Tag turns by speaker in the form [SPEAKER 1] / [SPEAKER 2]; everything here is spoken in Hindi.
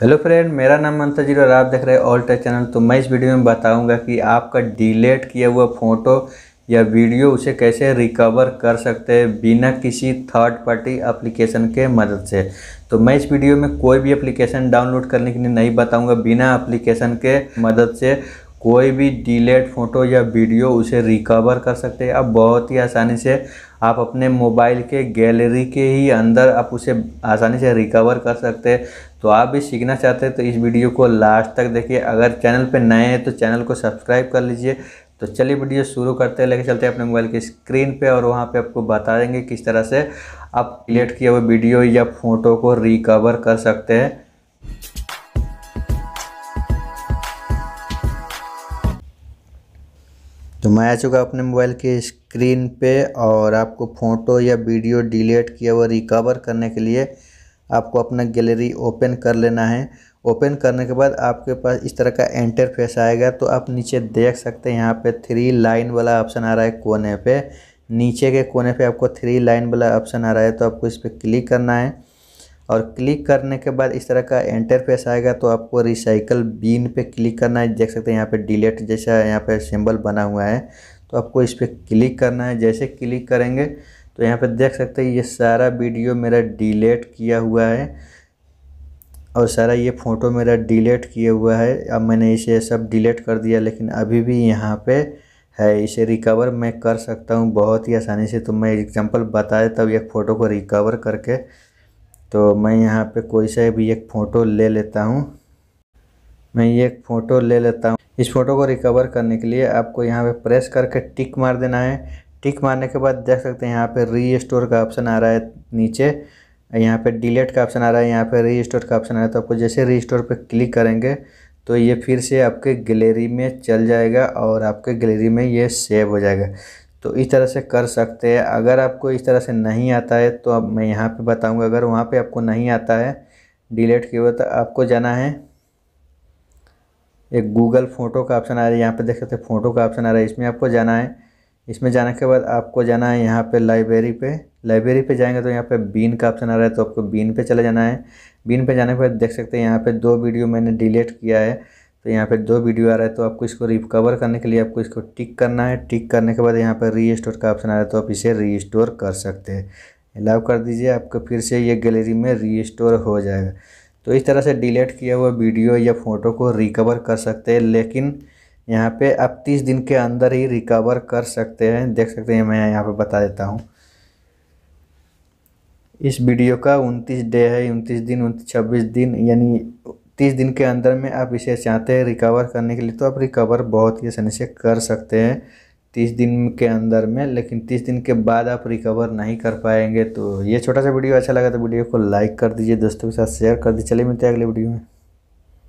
[SPEAKER 1] हेलो फ्रेंड मेरा नाम ममता जी और आप देख रहे हैं ऑल टेक चैनल तो मैं इस वीडियो में बताऊंगा कि आपका डिलेट किया हुआ फ़ोटो या वीडियो उसे कैसे रिकवर कर सकते हैं बिना किसी थर्ड पार्टी एप्लीकेशन के मदद से तो मैं इस वीडियो में कोई भी एप्लीकेशन डाउनलोड करने के लिए नहीं बताऊंगा बिना एप्लीकेशन के मदद से कोई भी डिलेट फ़ोटो या वीडियो उसे रिकवर कर सकते हैं अब बहुत ही आसानी से आप अपने मोबाइल के गैलरी के ही अंदर आप उसे आसानी से रिकवर कर सकते हैं तो आप भी सीखना चाहते हैं तो इस वीडियो को लास्ट तक देखिए अगर चैनल पर नए हैं तो चैनल को सब्सक्राइब कर लीजिए तो चलिए वीडियो शुरू करते हैं लेके चलते हैं अपने मोबाइल की स्क्रीन पे और वहाँ पे आपको बता देंगे किस तरह से आप डिलेट किए हुए वीडियो या फ़ोटो को रिकवर कर सकते हैं तो मैं आ चुका अपने मोबाइल के स्क्रीन पे और आपको फ़ोटो या वीडियो डिलीट किया हुआ रिकवर करने के लिए आपको अपना गैलरी ओपन कर लेना है ओपन करने के बाद आपके पास इस तरह का इंटरफेस आएगा तो आप नीचे देख सकते हैं यहाँ पे थ्री लाइन वाला ऑप्शन आ रहा है कोने पे नीचे के कोने पे आपको थ्री लाइन वाला ऑप्शन आ रहा है तो आपको इस पर क्लिक करना है और क्लिक करने के बाद इस तरह का इंटरफेस आएगा तो आपको रिसाइकल बीन पे क्लिक करना है देख सकते हैं यहाँ पे डिलेट जैसा यहाँ पे सिंबल बना हुआ है तो आपको इस पर क्लिक करना है जैसे क्लिक करेंगे तो यहाँ पे देख सकते हैं ये सारा वीडियो मेरा डिलेट किया हुआ है और सारा ये फ़ोटो मेरा डिलीट किया हुआ है अब मैंने इसे सब डिलीट कर दिया लेकिन अभी भी यहाँ पर है इसे रिकवर मैं कर सकता हूँ बहुत ही आसानी से तो मैं एग्जाम्पल बताए तब एक फ़ोटो को रिकवर करके तो मैं यहाँ पे कोई सा भी एक फ़ोटो ले लेता हूँ मैं ये एक फ़ोटो ले लेता हूँ इस फ़ोटो को रिकवर करने के लिए आपको यहाँ पे प्रेस करके टिक मार देना है टिक मारने के बाद देख सकते हैं यहाँ पे री स्टोर का ऑप्शन आ रहा है नीचे यहाँ पे डिलीट का ऑप्शन आ रहा है यहाँ पे री स्टोर का ऑप्शन आ रहा है तो आपको जैसे री स्टोर पर क्लिक करेंगे तो ये फिर से आपके गैलरी में चल जाएगा और आपके गैलरी में ये सेव हो जाएगा तो इस तरह से कर सकते हैं अगर आपको इस तरह से नहीं आता है तो अब मैं यहाँ पे बताऊँगा अगर वहाँ पे आपको नहीं आता है डिलीट किए तो आपको जाना है एक गूगल फ़ोटो का ऑप्शन आ रहा है यहाँ पे देख सकते हैं फ़ोटो का ऑप्शन आ रहा है इसमें आपको जाना है इसमें जाने के बाद आपको जाना है यहाँ पर लाइब्रेरी पर लाइब्रेरी पर जाएंगे तो यहाँ पर बीन का ऑप्शन आ रहा है तो आपको बीन पर चले जाना है बीन पर जाने के बाद देख सकते हैं यहाँ पर दो वीडियो मैंने डिलीट किया है तो यहाँ पर दो वीडियो आ रहा है तो आपको इसको रिकवर करने के लिए आपको इसको टिक करना है टिक करने के बाद यहाँ पर री स्टोर का ऑप्शन आ रहा है तो आप इसे री स्टोर कर सकते हैं अलाउ कर दीजिए आपको फिर से ये गैलरी में री स्टोर हो जाएगा तो इस तरह से डिलीट किया हुआ वीडियो या फ़ोटो को रिकवर कर सकते हैं लेकिन यहाँ पे आप तीस दिन के अंदर ही रिकवर कर सकते हैं देख सकते हैं मैं यहाँ पे बता देता हूँ इस वीडियो का उनतीस डे है उनतीस दिन उनतीस छब्बीस दिन यानी तीस दिन के अंदर में आप इसे चाहते हैं रिकवर करने के लिए तो आप रिकवर बहुत ही आसानी से कर सकते हैं तीस दिन के अंदर में लेकिन तीस दिन के बाद आप रिकवर नहीं कर पाएंगे तो ये छोटा सा वीडियो अच्छा लगा तो वीडियो को लाइक कर दीजिए दोस्तों के साथ शेयर कर दीजिए चलिए मिलते हैं अगले वीडियो में